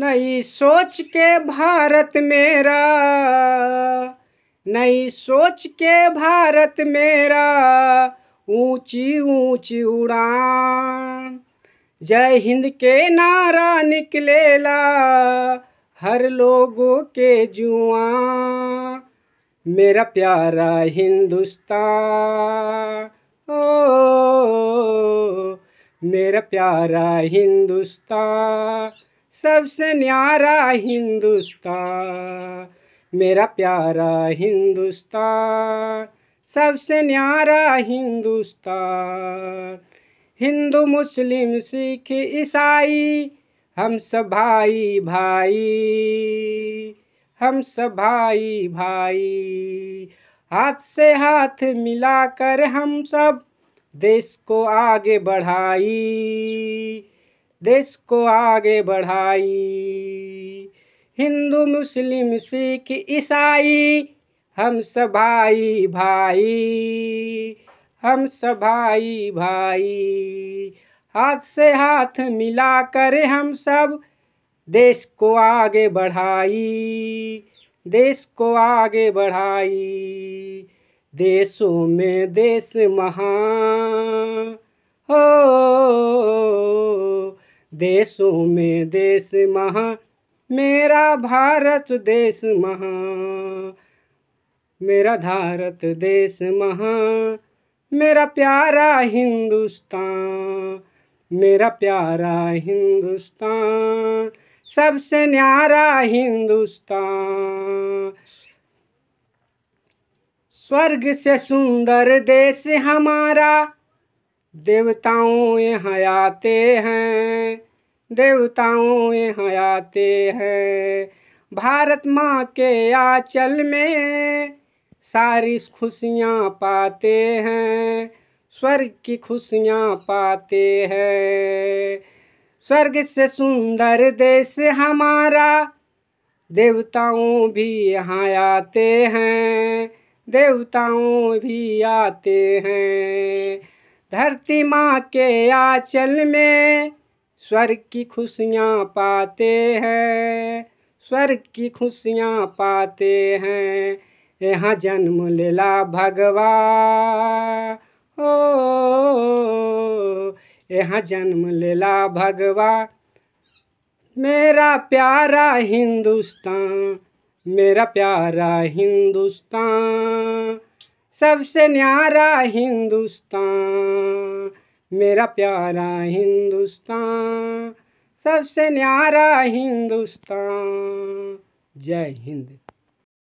नई सोच के भारत मेरा नई सोच के भारत मेरा ऊंची ऊंची उड़ान जय हिंद के नारा निकलेला हर लोगों के जुआ मेरा प्यारा हिंदुस्तान ओ मेरा प्यारा हिंदुस्तान सबसे न्यारा हिंदुस्तान मेरा प्यारा हिंदुस्तान सबसे न्यारा हिंदुस्तान हिंदू मुस्लिम सिख ईसाई हम सब भाई भाई हम सब भाई भाई हाथ से हाथ मिलाकर हम सब देश को आगे बढ़ाई देश को आगे बढ़ाई हिंदू मुस्लिम सिख ईसाई हम सब भाई भाई हम भाई भाई हाथ से हाथ मिलाकर हम सब देश को आगे बढ़ाई देश को आगे बढ़ाई देशों में देश महान हो देशों में देश महा मेरा भारत देश महा मेरा भारत देश महा मेरा प्यारा हिंदुस्तान मेरा प्यारा हिंदुस्तान सबसे न्यारा हिंदुस्तान स्वर्ग से सुंदर देश हमारा देवताओं यहाँ आते हैं देवताओं यहाँ आते हैं भारत माँ के आंचल में सारी खुशियाँ पाते हैं स्वर्ग की खुशियाँ पाते हैं स्वर्ग से सुंदर देश हमारा देवताओं भी यहाँ आते हैं देवताओं भी आते हैं धरती माँ के आंचल में स्वर्ग की खुशियाँ पाते हैं स्वर्ग की खुशियाँ पाते हैं यहाँ जन्म लेला भगवा हो यहाँ जन्म लेला भगवा मेरा प्यारा हिंदुस्तान मेरा प्यारा हिंदुस्तान सबसे न्यारा हिंदुस्तान मेरा प्यारा हिंदुस्तान सबसे न्यारा हिंदुस्तान जय हिंद